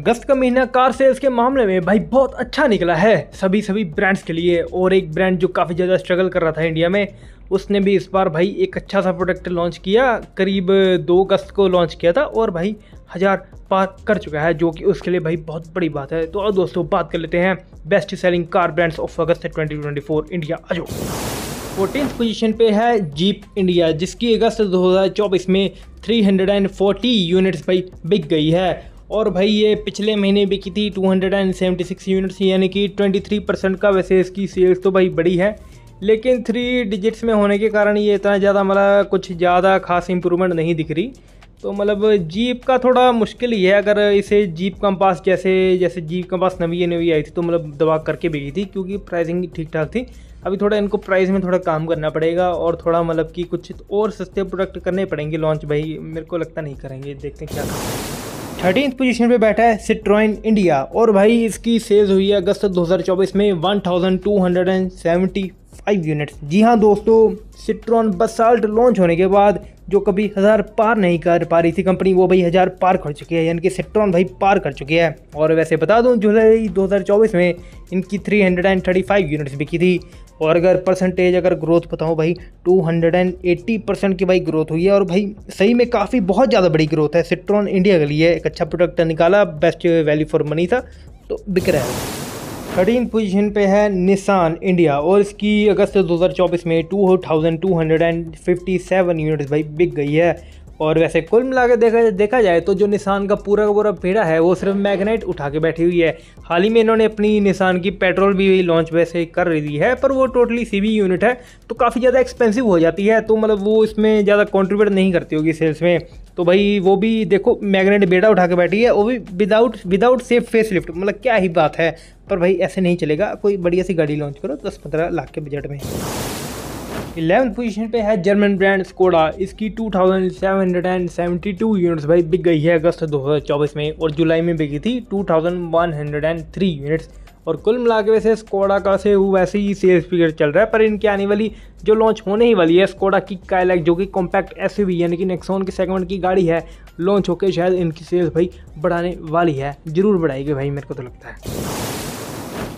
अगस्त का महीना car sales के मामले में भाई बहुत अच्छा निकला है सभी सभी ब्रांड्स के लिए और एक ब्रांड जो काफ़ी ज़्यादा स्ट्रगल कर रहा था इंडिया में उसने भी इस बार भाई एक अच्छा सा प्रोडक्ट लॉन्च किया करीब दो अगस्त को लॉन्च किया था और भाई हज़ार पार कर चुका है जो कि उसके लिए भाई बहुत बड़ी बात है तो और दोस्तों बात कर लेते हैं best selling car brands of August twenty India अजो फोर्टीन पोजीशन पे है जीप इंडिया जिसकी अगस्त 2024 में 340 यूनिट्स भाई बिक गई है और भाई ये पिछले महीने बिकी थी 276 यूनिट्स यानी कि 23 परसेंट का वैसे इसकी सेल्स तो भाई बड़ी है लेकिन थ्री डिजिट्स में होने के कारण ये इतना ज़्यादा मतलब कुछ ज़्यादा खास इम्प्रूवमेंट नहीं दिख रही तो मतलब जीप का थोड़ा मुश्किल ही है अगर इसे जीप कंपास जैसे जैसे जीप कंपास नवी नवी आई थी तो मतलब दबा करके बिकी थी क्योंकि प्राइसिंग ठीक ठाक थी अभी थोड़ा इनको प्राइस में थोड़ा काम करना पड़ेगा और थोड़ा मतलब कि कुछ और सस्ते प्रोडक्ट करने पड़ेंगे लॉन्च भाई मेरे को लगता नहीं करेंगे देखते हैं क्या करेंगे थर्टीन पोजीशन पे बैठा है सिट्रॉइन इंडिया और भाई इसकी सेल्स हुई है अगस्त 2024 में 1275 यूनिट्स जी हाँ दोस्तों सिट्रॉन बसाल्ट लॉन्च होने के बाद जो कभी हज़ार पार नहीं कर पा रही थी कंपनी वो भाई हज़ार पार कर चुकी है यानी कि सिट्रॉन भाई पार कर चुकी है और वैसे बता दूं जुलाई 2024 में इनकी 335 यूनिट्स बिकी थी और अगर परसेंटेज अगर ग्रोथ बताऊँ भाई 280 परसेंट की भाई ग्रोथ हुई है और भाई सही में काफ़ी बहुत ज़्यादा बड़ी ग्रोथ है सिट्रॉन इंडिया के लिए एक अच्छा प्रोडक्ट निकाला बेस्ट वैल्यू फॉर मनी था तो बिक रहा है थर्टीन पोजीशन पे है निसान इंडिया और इसकी अगस्त 2024 में 2257 यूनिट्स भाई बिक गई है और वैसे कुल मिला के देखा देखा जाए तो जो निशान का पूरा का पूरा पेड़ा है वो सिर्फ मैग्नेट उठा के बैठी हुई है हाल ही में इन्होंने अपनी निशान की पेट्रोल भी लॉन्च वैसे कर दी है पर वो टोटली सी यूनिट है तो काफ़ी ज़्यादा एक्सपेंसिव हो जाती है तो मतलब वो इसमें ज़्यादा कॉन्ट्रीब्यूट नहीं करती होगी सेल्स में तो भाई वो भी देखो मैग्नेट बेड़ा उठा के बैठी है वो भी without without safe facelift मतलब क्या ही बात है पर भाई ऐसे नहीं चलेगा कोई बढ़िया सी गाड़ी लॉन्च करो दस पंद्रह लाख के बजट में इलेवंथ पोजीशन पे है जर्मन ब्रांड स्कोडा इसकी 2772 यूनिट्स भाई बिक गई है अगस्त 2024 में और जुलाई में बिकी थी 2103 यूनिट्स और कुल मिला के वैसे स्कोडा का से वैसे ही सेल्स फिगर चल रहा है पर इनकी आने वाली जो लॉन्च होने ही वाली है स्कोडा की कायलैक जो कि कॉम्पैक्ट एस यानी कि नेक्सोन के सेगमेंट की गाड़ी है लॉन्च होकर शायद इनकी सेल्स भाई बढ़ाने वाली है ज़रूर बढ़ाएगी भाई मेरे को तो लगता है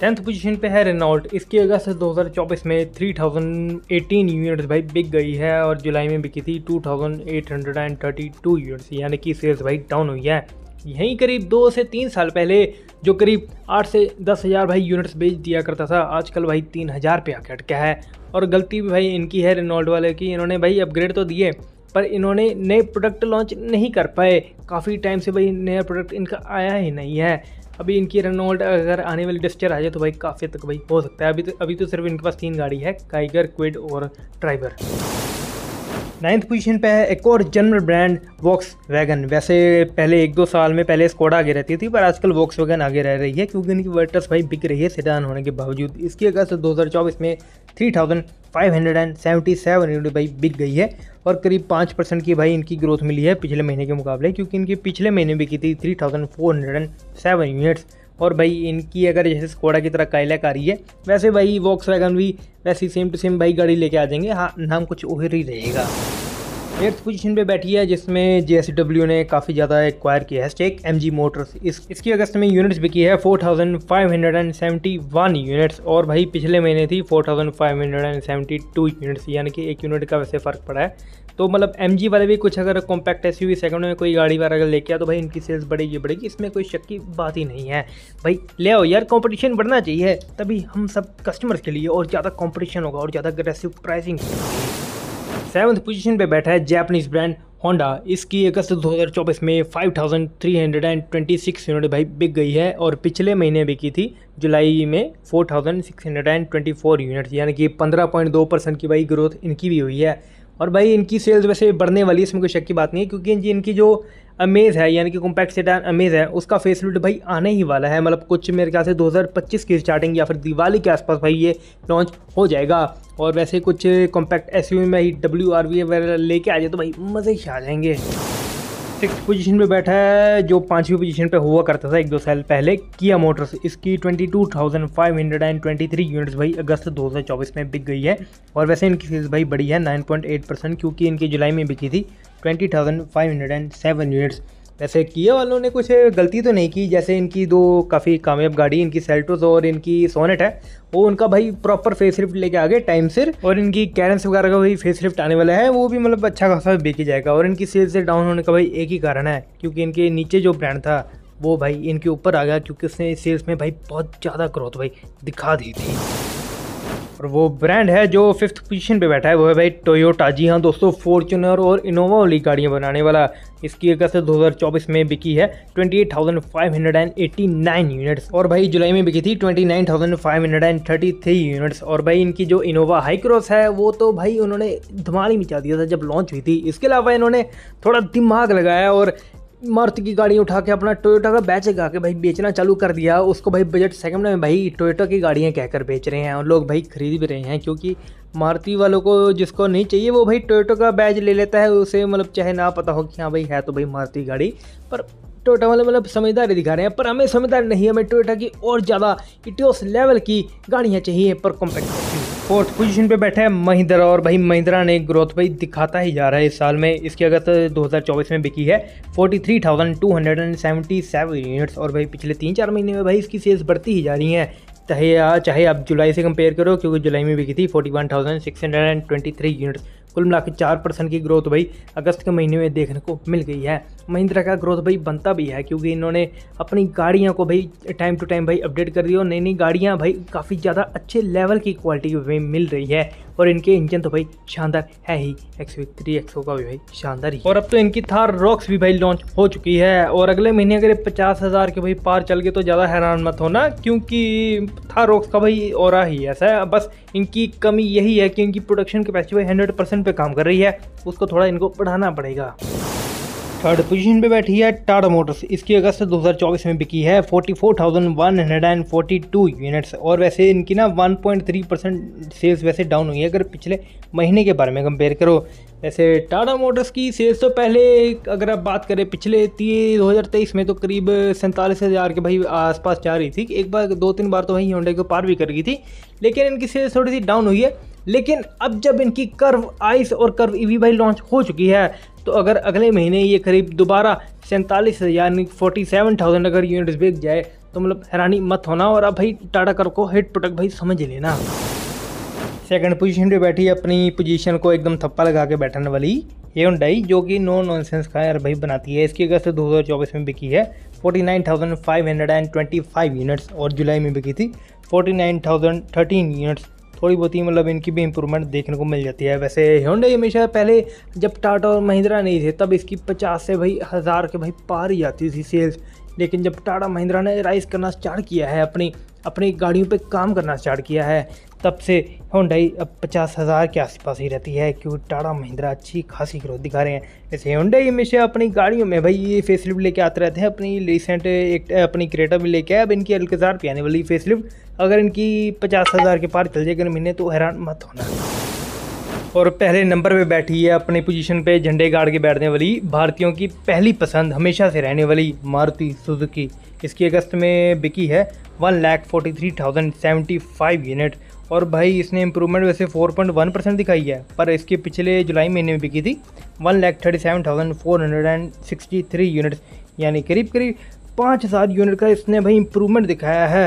टेंथ पोजीशन पे है रेनॉल्ट इसकी से 2024 में 3018 यूनिट्स भाई बिक गई है और जुलाई में बिकी थी 2832 यूनिट्स यानी कि सेल्स भाई डाउन हुई है यहीं करीब दो से तीन साल पहले जो करीब आठ से दस हज़ार भाई यूनिट्स बेच दिया करता था आजकल भाई तीन हज़ार पे आके अटका है और गलती भी भाई इनकी है रेनॉल्ट वाले की इन्होंने भाई अपग्रेड तो दिए पर इन्होंने नए प्रोडक्ट लॉन्च नहीं कर पाए काफ़ी टाइम से भाई नया प्रोडक्ट इनका आया ही नहीं है अभी इनकी आउट अगर आने वाली डस्टर आ जाए तो भाई काफ़ी तक भाई हो सकता है अभी तो अभी तो सिर्फ इनके पास तीन गाड़ी है काइगर क्विड और ड्राइवर नाइन्थ पोजीशन पे है एक और जनरल ब्रांड वॉक्स वैगन वैसे पहले एक दो साल में पहले स्कोडा आगे रहती थी पर आजकल वॉक्स वैगन आगे रह रही है क्योंकि इनकी वर्टर्स भाई बिक रही है सिडान होने के बावजूद इसकी अगस्त दो हज़ार चौबीस में थ्री थाउजेंड 577 यूनिट भाई बिक गई है और करीब पाँच परसेंट की भाई इनकी ग्रोथ मिली है पिछले महीने के मुकाबले क्योंकि इनकी पिछले महीने बिकी थी 3407 यूनिट्स और भाई इनकी अगर जैसे स्कोडा की तरह कायला आ रही है वैसे भाई वॉक्स भी वैसी सेम टू सेम भाई गाड़ी लेके आ जाएंगे हाँ नाम कुछ और ही रहेगा एट्थ पोजीशन पे बैठी है जिसमें जे ने काफ़ी ज़्यादा एक्वायर किया है स्टेक एम जी मोटर्स इस इसकी अगस्त में यूनिट्स बिकी है 4,571 यूनिट्स और भाई पिछले महीने थी 4,572 यूनिट्स यानी कि एक यूनिट का वैसे फ़र्क पड़ा है तो मतलब एम वाले भी कुछ अगर कॉम्पैक्ट एस यू सेकंड में कोई गाड़ी वगैरह अगर लेके आ तो भाई इनकी सेल्स बढ़ेगी बढ़ेगी इसमें कोई शक की बात ही नहीं है भाई ले आओ यार कॉम्पिटिशन बढ़ना चाहिए तभी हम सब कस्टमर्स के लिए और ज़्यादा कॉम्पिटिशन होगा और ज़्यादा अग्रेसिव प्राइसिंग सेवन्थ पोजीशन पे बैठा है जैपनीज ब्रांड होंडा इसकी अगस्त 2024 में 5,326 यूनिट भाई बिक गई है और पिछले महीने बिकी थी जुलाई में 4,624 यूनिट्स यानी कि 15.2 परसेंट की भाई ग्रोथ इनकी भी हुई है और भाई इनकी सेल्स वैसे बढ़ने वाली है इसमें कोई शक की बात नहीं है क्योंकि इनकी जो अमेज़ है यानी कि कॉम्पैक्ट सेटान अमेज़ है उसका फेस भाई आने ही वाला है मतलब कुछ मेरे ख्याल से 2025 की स्टार्टिंग या फिर दिवाली के आसपास भाई ये लॉन्च हो जाएगा और वैसे कुछ कॉम्पैक्ट एस में ही डब्ल्यू आर वी वगैरह लेके आ जाए तो भाई मज़े ही आ जाएंगे सिक्स पोजीशन पे बैठा है जो पांचवी पोजीशन पे हुआ करता था एक दो साल पहले किया मोटर्स इसकी 22,523 यूनिट्स भाई अगस्त 2024 में बिक गई है और वैसे इनकी सेल्स भाई बड़ी है 9.8 परसेंट क्योंकि इनकी जुलाई में बिकी थी 20,507 यूनिट्स वैसे किया वालों ने कुछ गलती तो नहीं की जैसे इनकी दो काफ़ी कामयाब गाड़ी इनकी सेल्टोस और इनकी सोनेट है वो उनका भाई प्रॉपर फेस लिफ्ट लेके आ गए टाइम से और इनकी कैरेंस वगैरह का भाई फेस लिफ्ट आने वाला है वो भी मतलब अच्छा खासा बेची जाएगा और इनकी सेल से डाउन होने का भाई एक ही कारण है क्योंकि इनके नीचे जो ब्रांड था वो भाई इनके ऊपर आ गया क्योंकि उसने सेल्स में भाई बहुत ज़्यादा ग्रोथ भाई दिखा दी थी और वो ब्रांड है जो फिफ्थ पोजीशन पे बैठा है वो है भाई टोयोटा जी हाँ दोस्तों फॉर्चुनर और इनोवा वाली गाड़ियाँ बनाने वाला इसकी अगस्त 2024 में बिकी है 28,589 यूनिट्स और भाई जुलाई में बिकी थी 29,533 यूनिट्स और भाई इनकी जो इनोवा हाईक्रॉस है वो तो भाई उन्होंने धमाल ही मचा दिया था जब लॉन्च हुई थी इसके अलावा इन्होंने थोड़ा दिमाग लगाया और मारुति की गाड़ी उठा के अपना टोयोटा का बैच गा के भाई बेचना चालू कर दिया उसको भाई बजट सेकंड में भाई टोयोटा की गाड़ियाँ कहकर बेच रहे हैं और लोग भाई खरीद भी रहे हैं क्योंकि मारुति वालों को जिसको नहीं चाहिए वो भाई टोयोटो का बैच ले लेता है उसे मतलब चाहे ना पता हो कि हाँ भाई है तो भाई मारुति गाड़ी पर टोयोटा वाले मतलब समझदारी दिखा रहे हैं पर हमें समझदारी नहीं हमें टोयोटा की और ज़्यादा इटियोस लेवल की गाड़ियाँ चाहिए पर कॉम्पैक्ट फोर्थ पोजीशन पे बैठा है महिंद्रा और भाई महिंद्रा ने ग्रोथ भाई दिखाता ही जा रहा है इस साल में इसकी अगस्त 2024 में बिकी है 43,277 यूनिट्स और भाई पिछले तीन चार महीने में भाई इसकी सेल्स बढ़ती ही जा रही हैं चाहे चाहे आप जुलाई से कंपेयर करो क्योंकि जुलाई में बिकी थी 41,623 यूनिट्स कुल मिला चार परसेंट की ग्रोथ भाई अगस्त के महीने में देखने को मिल गई है महिंद्रा का ग्रोथ भाई बनता भी है क्योंकि इन्होंने अपनी गाड़ियाँ को भाई टाइम टू टाइम भाई अपडेट कर दी और नई नई गाड़ियाँ भाई काफ़ी ज़्यादा अच्छे लेवल की क्वालिटी में मिल रही है और इनके इंजन तो भाई शानदार है ही एक्स वी थ्री एक्सो का भी भाई शानदार ही और अब तो इनकी थार रॉक्स भी भाई लॉन्च हो चुकी है और अगले महीने अगर पचास हज़ार के भाई पार चल गए तो ज़्यादा हैरान मत होना क्योंकि थार रॉक्स का भाई और ही ऐसा है बस इनकी कमी यही है कि इनकी प्रोडक्शन कैपेसिटी भाई हंड्रेड परसेंट पोजीशन पे काम कर रही है उसको थोड़ा इनको बढ़ाना पड़ेगा थर्ड पोजीशन पे बैठी है टाटा मोटर्स इसकी अगस्त 2024 में बिकी है 44,142 यूनिट्स और वैसे इनकी ना 1.3 परसेंट सेल्स वैसे डाउन हुई है अगर पिछले महीने के बारे में कंपेयर करो वैसे टाटा मोटर्स की सेल्स तो पहले अगर आप बात करें पिछले तीन दो में तो करीब सैंतालीस हज़ार के भाई आसपास जा रही थी एक बार दो तीन बार तो वही होंडे को पार भी कर गई थी लेकिन इनकी सेल्स थोड़ी सी डाउन हुई है लेकिन अब जब इनकी कर्व आइस और कर्व ई वी लॉन्च हो चुकी है तो अगर अगले महीने ये करीब दोबारा सैंतालीस यानी फोर्टी सेवन थाउजेंड अगर यूनिट्स बिक जाए तो मतलब हैरानी मत होना और अब भाई टाटा कर्व को हिट प्रोडक्ट भाई समझ लेना सेकंड पोजीशन पे बैठी अपनी पोजीशन को एकदम थप्पा लगा के बैठने वाली ये हुडाई जो कि नो नॉनसेंस का यार भाई बनाती है इसकी अगस्त चौबीस में बिकी है फाइव यूनिट्स और जुलाई में बिकी थी थर्टीन यूनिट्स थोड़ी बहुत ही मतलब इनकी भी इंप्रूवमेंट देखने को मिल जाती है वैसे होंडई हमेशा पहले जब टाटा और महिंद्रा नहीं थे तब इसकी पचास से भाई हज़ार के भाई पार ही आती थी सेल्स लेकिन जब टाटा महिंद्रा ने राइस करना स्टार्ट किया है अपनी अपनी गाड़ियों पे काम करना स्टार्ट किया है तब से होंडाई अब पचास हज़ार के आसपास ही रहती है क्योंकि टाटा महिंद्रा अच्छी खासी ग्रोथ दिखा रहे हैं ऐसे होंडाई हमेशा अपनी गाड़ियों में भाई ये फेसलिफ्ट लेके आते रहते हैं अपनी रिसेंट एक अपनी क्रेटा भी लेके आए अब इनकी अलकजार पे आने वाली फेसलिफ्ट अगर इनकी पचास हज़ार के पार चल जाएगा महीने तो हैरान मत होना और पहले नंबर पे बैठी है अपने पोजीशन पे झंडे गाड़ के बैठने वाली भारतीयों की पहली पसंद हमेशा से रहने वाली मारुति सुजुकी इसकी अगस्त में बिकी है one lakh forty three thousand seventy five unit और भाई इसने इंप्रूवमेंट वैसे 4.1 परसेंट दिखाई है पर इसके पिछले जुलाई महीने में बिकी थी one lakh thirty seven thousand four hundred and sixty three units यानी करीब करीब पाँच हज़ार यूनिट का इसने भाई इंप्रूवमेंट दिखाया है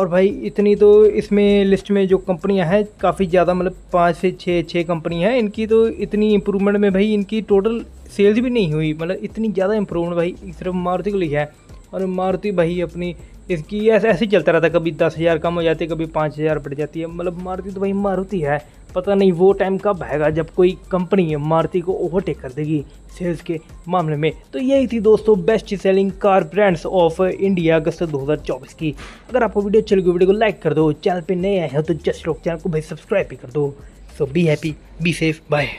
और भाई इतनी तो इसमें लिस्ट में जो कंपनियां हैं काफ़ी ज़्यादा मतलब पाँच से छः छः कंपनी हैं इनकी तो इतनी इंप्रूवमेंट में भाई इनकी टोटल सेल्स भी नहीं हुई मतलब इतनी ज़्यादा इम्प्रूवमेंट भाई सिर्फ मारुति को लिखा है और मारुति भाई अपनी इसकी ऐसे ऐसे चलता रहता कभी दस हज़ार कम हो जाती है कभी पाँच हज़ार बढ़ जाती है मतलब मारुति तो भाई मारुति है पता नहीं वो टाइम कब आएगा जब कोई कंपनी मारुति को ओवरटेक कर देगी सेल्स के मामले में तो यही थी दोस्तों best selling car brands of India August 2024 की अगर आपको वीडियो अच्छी लगी वीडियो को लाइक कर दो चैनल पर नए आए हो तो जस्ट लोग चैनल को भाई सब्सक्राइब भी कर दो so be happy be safe bye